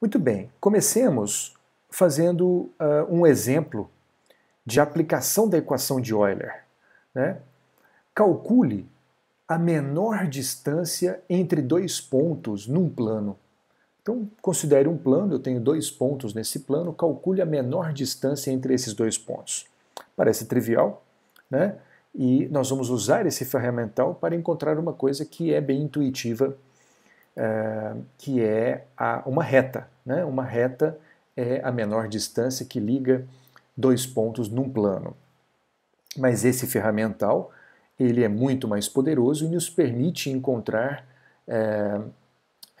Muito bem, comecemos fazendo uh, um exemplo de aplicação da equação de Euler. Né? Calcule a menor distância entre dois pontos num plano. Então, considere um plano, eu tenho dois pontos nesse plano, calcule a menor distância entre esses dois pontos. Parece trivial, né? E nós vamos usar esse ferramental para encontrar uma coisa que é bem intuitiva eh, que é a, uma reta. Né? Uma reta é a menor distância que liga dois pontos num plano. Mas esse ferramental ele é muito mais poderoso e nos permite encontrar, é,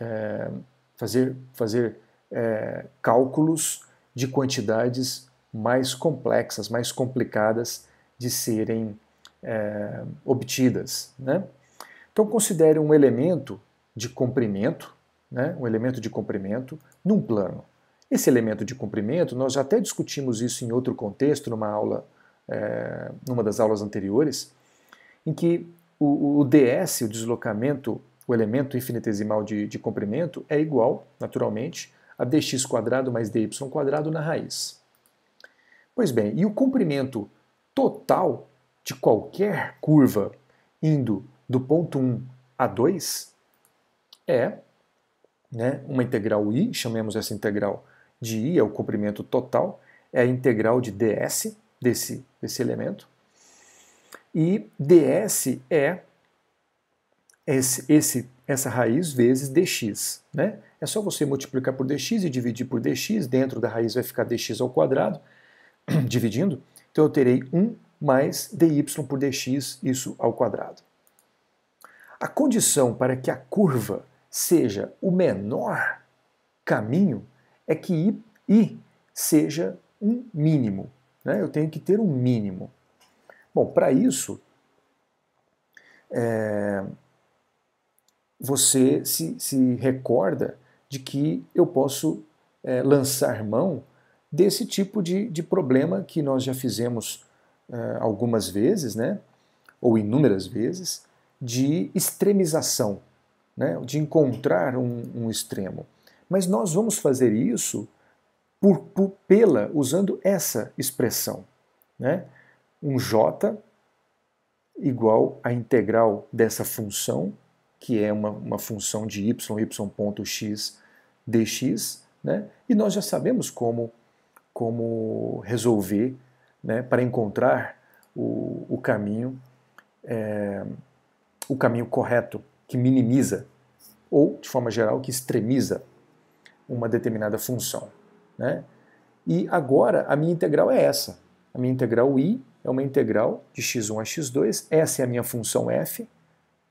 é, fazer, fazer é, cálculos de quantidades mais complexas, mais complicadas de serem obtidas. Né? Então considere um elemento de comprimento, né, um elemento de comprimento, num plano. Esse elemento de comprimento, nós até discutimos isso em outro contexto, numa aula, é, numa das aulas anteriores, em que o, o ds, o deslocamento, o elemento infinitesimal de, de comprimento, é igual, naturalmente, a dx quadrado mais dy quadrado na raiz. Pois bem, e o comprimento total de qualquer curva indo do ponto 1 a 2 é né, uma integral i, chamemos essa integral de i, é o comprimento total, é a integral de ds desse, desse elemento. E ds é esse, esse, essa raiz vezes dx. Né? É só você multiplicar por dx e dividir por dx, dentro da raiz vai ficar dx ao quadrado, dividindo. Então eu terei 1 mais dy por dx, isso ao quadrado. A condição para que a curva seja o menor caminho, é que I, I seja um mínimo. Né? Eu tenho que ter um mínimo. Bom, para isso, é, você se, se, recorda de que eu posso é, lançar mão desse tipo de, de, problema que nós já fizemos é, algumas vezes, né? ou inúmeras vezes, de extremização né, de encontrar um, um, extremo. Mas nós vamos fazer isso por, por, pela, usando essa expressão. Né? Um J igual à integral dessa função, que é uma, uma função de y, y ponto x dx, né? e nós já sabemos como, como resolver né, para encontrar o, o caminho é, o caminho correto que minimiza ou, de forma geral, que extremiza uma determinada função. Né? E agora a minha integral é essa. A minha integral i é uma integral de x1 a x2, essa é a minha função f,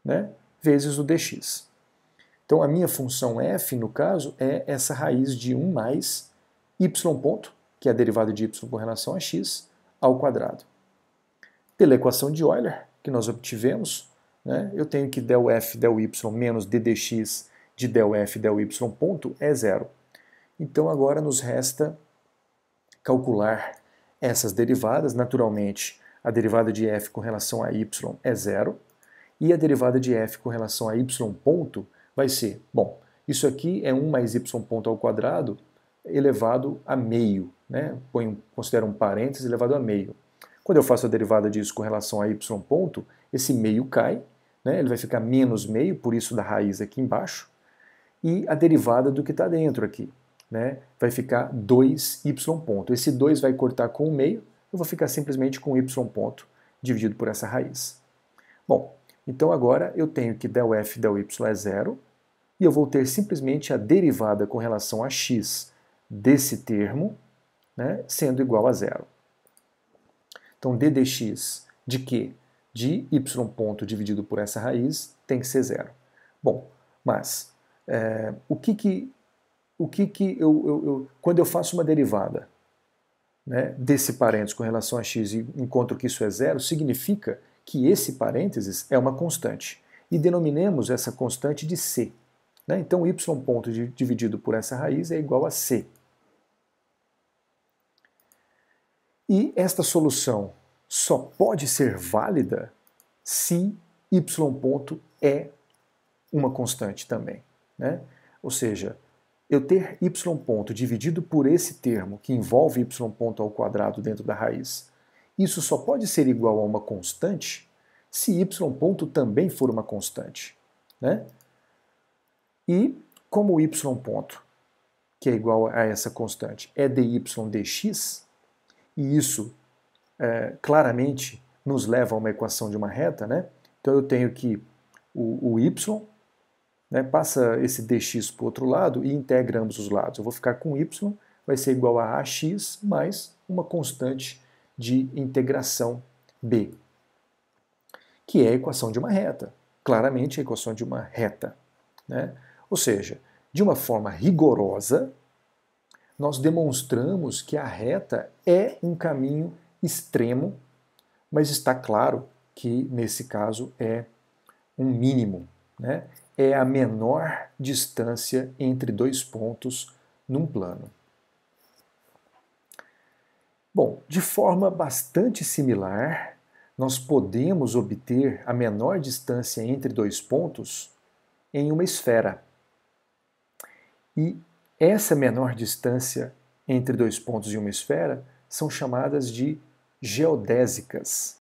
né, vezes o dx. Então a minha função f, no caso, é essa raiz de 1 mais y ponto, que é a derivada de y com relação a x, ao quadrado. Pela equação de Euler, que nós obtivemos, né? Eu tenho que del f del y menos ddx de del f del y ponto é zero. Então agora nos resta calcular essas derivadas. Naturalmente, a derivada de f com relação a y é zero. E a derivada de f com relação a y ponto vai ser, bom, isso aqui é 1 mais y ponto ao quadrado elevado a meio. Né? Põe, considero um parênteses elevado a meio. Quando eu faço a derivada disso com relação a y ponto, esse meio cai né? ele vai ficar menos meio, por isso da raiz aqui embaixo, e a derivada do que está dentro aqui, né? vai ficar 2y ponto. Esse 2 vai cortar com o meio, eu vou ficar simplesmente com y ponto dividido por essa raiz. Bom, então agora eu tenho que del f del y é zero, e eu vou ter simplesmente a derivada com relação a x desse termo, né, sendo igual a zero. Então, d dx de quê? de y ponto dividido por essa raiz tem que ser zero. Bom, mas é, o que que, o que, que eu, eu, eu quando eu faço uma derivada né, desse parênteses com relação a x e encontro que isso é zero, significa que esse parênteses é uma constante. E denominemos essa constante de c. Né? Então, y ponto dividido por essa raiz é igual a c. E esta solução só pode ser válida se y ponto é uma constante também. Né? Ou seja, eu ter y ponto dividido por esse termo que envolve y ponto ao quadrado dentro da raiz, isso só pode ser igual a uma constante se y ponto também for uma constante. Né? E como y ponto, que é igual a essa constante, é dy dx, e isso é, claramente nos leva a uma equação de uma reta, né? Então eu tenho que o, o y né, passa esse dx para o outro lado e integra ambos os lados. Eu vou ficar com y, vai ser igual a ax mais uma constante de integração b, que é a equação de uma reta. Claramente a equação de uma reta. Né? Ou seja, de uma forma rigorosa, nós demonstramos que a reta é um caminho extremo, mas está claro que nesse caso é um mínimo, né? é a menor distância entre dois pontos num plano. Bom, de forma bastante similar, nós podemos obter a menor distância entre dois pontos em uma esfera. E essa menor distância entre dois pontos em uma esfera são chamadas de geodésicas.